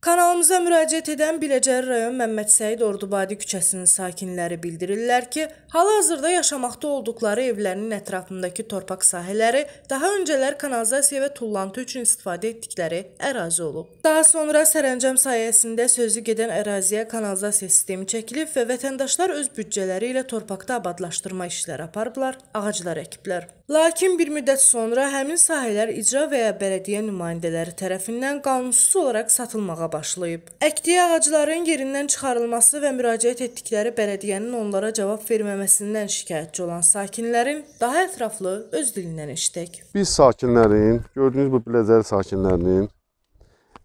Kanalımıza müraciət edən Biləcəri rayon Məmməd Səid Ordubadi küçəsinin sakinləri bildirirlər ki, hal-hazırda yaşamaqda olduqları evlərinin ətrafındakı torpaq sahələri daha öncələr kanalizasiya və tullantı üçün istifadə etdikləri ərazi olub. Daha sonra sərəncam sayəsində sözü gedən əraziyə kanalizasiya sistemi çəkilib və vətəndaşlar öz büdcələri ilə torpaqda abadlaşdırma işləri aparıblar, ağaclar əkiblər. Lakin bir müddət sonra həmin sahələr icra və ya bələdiyyə nümayəndələri tərəfindən qanunsuz olaraq satılmağa başlayıb. Əkdiyi ağacların yerindən çıxarılması və müraciət etdikləri bələdiyyənin onlara cavab verməməsindən şikayətçi olan sakinlərin daha ətraflı öz dilindən eşitək. Biz sakinlərin, gördüyünüz bu Biləcəri sakinlərinin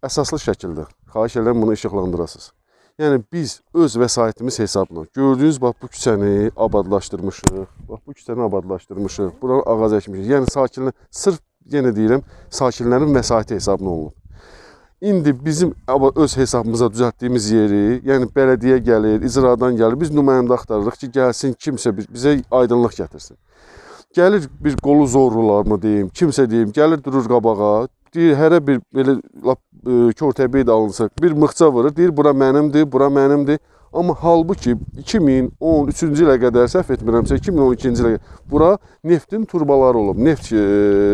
əsaslı şəkildə xahiş edirəm bunu işıqlandırasınız. Yəni biz öz vəsaitimiz hesabla gördüyünüz bax bu küçəni abadlaşdırmışıq. Bax bu küçəni abadlaşdırmışıq. Bura ağac əkmişik. Yəni sakinlər sırf yenə deyirəm, sakinlərin vəsaiti hesabına olunub. İndi bizim öz hesabımıza düzəltdiyimiz yeri, yəni bələdiyyə gəlir, icradan gəlir, biz nümayəndə axtarırıq ki, gəlsin kimsə bir, bizə aydınlıq gətirsin. Gəlir bir qolu zorlular mı deyim, kimsə deyim, gəlir durur qabağa, deyir hərə bir belə lap e, körtəbəy dalınsa bir mıxça vurur, deyir bura mənimdir, bura mənimdir. Amma halbuki 2013-cü ilə qədər səhv etmirəmsə 2012-ci ilə qədər, bura neftin turbaları olub, neft e,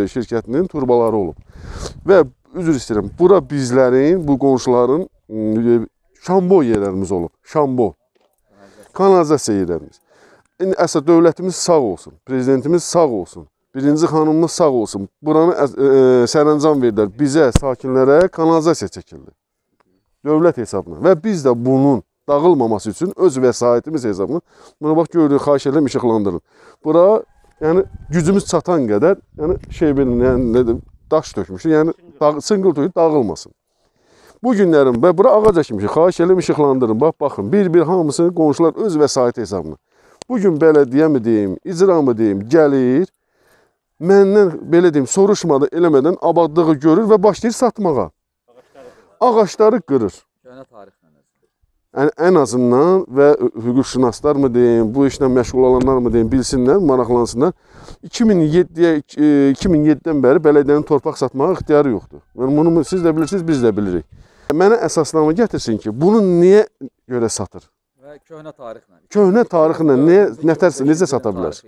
şirkətinin turbaları olub. Və üzr istəyirəm. Bura bizlərin, bu qonşuların şambo yerlərimiz olub. Şambo. Kanalizasiya yerlərimiz. İndi əsas dövlətimiz sağ olsun. Prezidentimiz sağ olsun. Birinci xanımımız sağ olsun. Buranı ə, ə, sərəncam verdilər. Bizə, sakinlərə kanalizasiya çəkildi. Dövlət hesabına. Və biz də bunun dağılmaması üçün öz vəsaitimiz hesabına. Buna bax görürük, xahiş edirəm, işıqlandırın. Bura yəni gücümüz çatan qədər, yəni şey belə, yəni nə deyim, daş tökmüşdü. Yəni dağı, sıngıltöy dağılmasın. Bu günlərin və bura ağac əkmişik. Xahiş elim işıqlandırın. Bax baxın. Bir-bir hamısını qonşular öz vəsaiti hesabına. Bu gün bələdiyyə mi deyim, icra mı deyim, gəlir. Məndən belə deyim, soruşmadı eləmədən abadlığı görür və başlayır satmağa. Ağaçları qırır. Köhnə tarix ən azından və hüquqşünaslar mı deyim, bu işlə məşğul olanlar mı deyim, bilsinlər, maraqlansınlar. 2007-yə 2007-dən e, bəri bələdiyyənin torpaq satmağa ixtiyarı yoxdur. Yəni bunu siz də bilirsiniz, biz də bilirik. Mənə əsasnamə gətirsin ki, bunu niyə görə satır? Və köhnə tarixlə. Köhnə tarixlə niyə nətərsə necə sata bilər?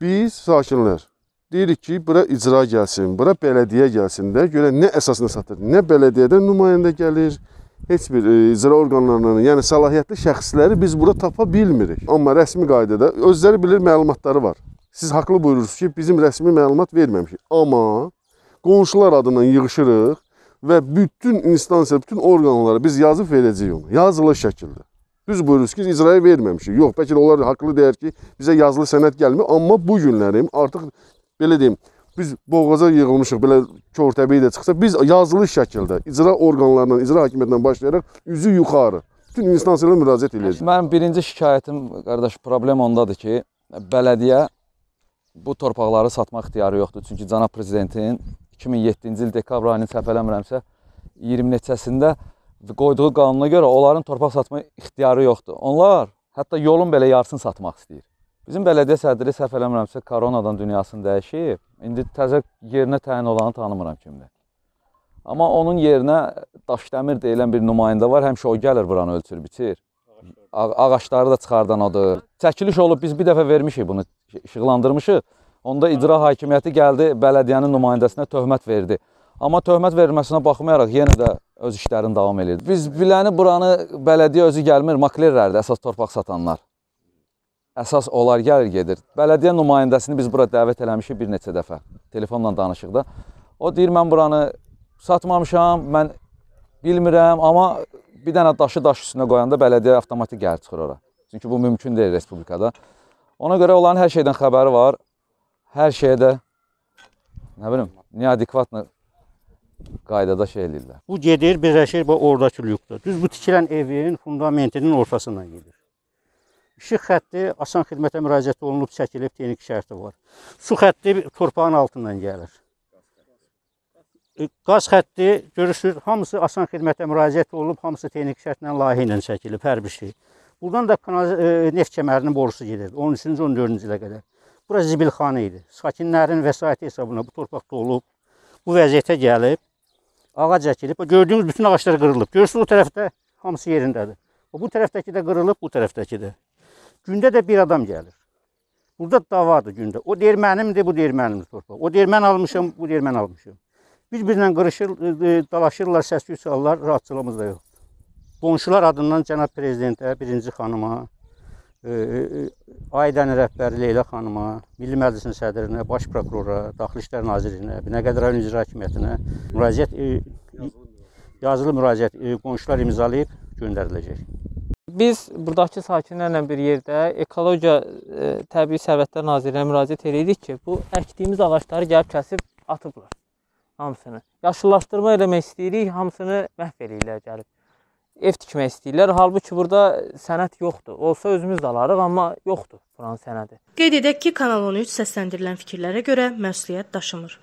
Biz sakinlər deyirik ki, bura icra gəlsin, bura bələdiyyə gəlsin də, görə nə əsasına satır? Nə bələdiyyədən nümayəndə gəlir, heç bir e, icra orqanlarının, yəni səlahiyyətli şəxsləri biz burada tapa bilmirik. Amma rəsmi qaydada özləri bilir məlumatları var. Siz haqlı buyurursunuz ki, bizim rəsmi məlumat verməmişik. Amma qonşular adından yığışırıq və bütün instansiya, bütün orqanlara biz yazıb verəcəyik onu. Yazılı şəkildə. Düz buyurursunuz ki, icraya verməmişik. Yox, bəlkə onlar haqlı deyər ki, bizə yazılı sənəd gəlmir. Amma bu günlərim artıq belə deyim, biz boğaza yığılmışıq, belə körtəbiyə də çıxsa, biz yazılı şəkildə icra orqanlarından, icra hakimiyyətindən başlayaraq üzü yuxarı bütün instansiyaya müraciət eləyəcək. Mənim birinci şikayətim, qardaş, problem ondadır ki, bələdiyyə bu torpaqları satmaq ixtiyarı yoxdur. Çünki cənab prezidentin 2007-ci il dekabr ayını səhv eləmirəmsə 20 neçəsində qoyduğu qanuna görə onların torpaq satma ixtiyarı yoxdur. Onlar hətta yolun belə yarısını satmaq istəyir. Bizim bələdiyyə sədri səhv eləmirəmsə koronadan dünyasını dəyişib. İndi təzə yerinə təyin olanı tanımıram kimdir. Amma onun yerinə Daşdəmir deyilən bir nümayəndə var. Həmişə o gəlir buranı ölçür, biçir. Ağ ağacları da çıxardan odur. Çəkiliş olub biz bir dəfə vermişik bunu, işıqlandırmışıq. Onda icra hakimiyyəti gəldi, bələdiyyənin nümayəndəsinə töhmət verdi. Amma töhmət verilməsinə baxmayaraq yenə də öz işlərini davam edir. Biz biləni buranı bələdiyyə özü gəlmir, maklerlərdir əsas torpaq satanlar əsas onlar gəlir gedir. Bələdiyyə nümayəndəsini biz bura dəvət eləmişik bir neçə dəfə. Telefonla danışıq da. O deyir mən buranı satmamışam, mən bilmirəm, amma bir dənə daşı daş üstünə qoyanda bələdiyyə avtomatik gəlir çıxır ora. Çünki bu mümkün deyil respublikada. Ona görə onların hər şeydən xəbəri var. Hər şeyə də nə bilim, niyə adekvatlı qaydada şey eləyirlər. Bu gedir, birləşir və oradakı lüyükdə. Düz bu tikilən evin fundamentinin ortasından gedir. İşıq xətti asan xidmətə müraciət olunub, çəkilib, texniki şərti var. Su xətti torpağın altından gəlir. E, qaz xətti görürsünüz, hamısı asan xidmətə müraciət olunub, hamısı texniki şərtlə layihə ilə çəkilib, hər bir şey. Buradan da kanal, e, neft kəmərinin borusu gedir 13-cü, 14-cü ilə qədər. Bura zibilxana idi. Sakinlərin vəsaiti hesabına bu torpaq dolub, bu vəziyyətə gəlib, ağac əkilib. Gördüyünüz bütün ağaclar qırılıb. Görürsünüz o tərəfdə hamısı yerindədir. Bu tərəfdəki də qırılıb, bu tərəfdəki də. Gündə də bir adam gəlir. Burada davadır gündə. O deyir mənimdir, bu deyir mənimdir torpaq. O deyir mən almışam, bu deyir mən almışam. Bir-birinlə qırışır, e, e, dalaşırlar, səs-küy salırlar, rahatçılığımız da yox. Qonşular adından cənab prezidentə, birinci xanıma, e, Aidən rəhbəri Leyla xanıma, Milli Məclisin sədrinə, baş prokurora, Daxili İşlər Nazirinə, Binəqəd rayon icra hakimiyyətinə müraciət yazılı müraciət qonşular imzalayıb göndəriləcək biz burdakı sakinlərlə bir yerdə Ekologiya e, Təbii Sərvətlər Nazirliyinə müraciət eləyirik ki, bu əkdiyimiz ağacları gəlib kəsib atıblar hamısını. Yaşıllaşdırma eləmək istəyirik, hamısını məhv eləyirlər gəlib. Ev tikmək istəyirlər. Halbuki burada sənət yoxdur. Olsa özümüz də alarıq, amma yoxdur buranın sənədi. Qeyd edək ki, Kanal 13 səsləndirilən fikirlərə görə məsuliyyət daşımır.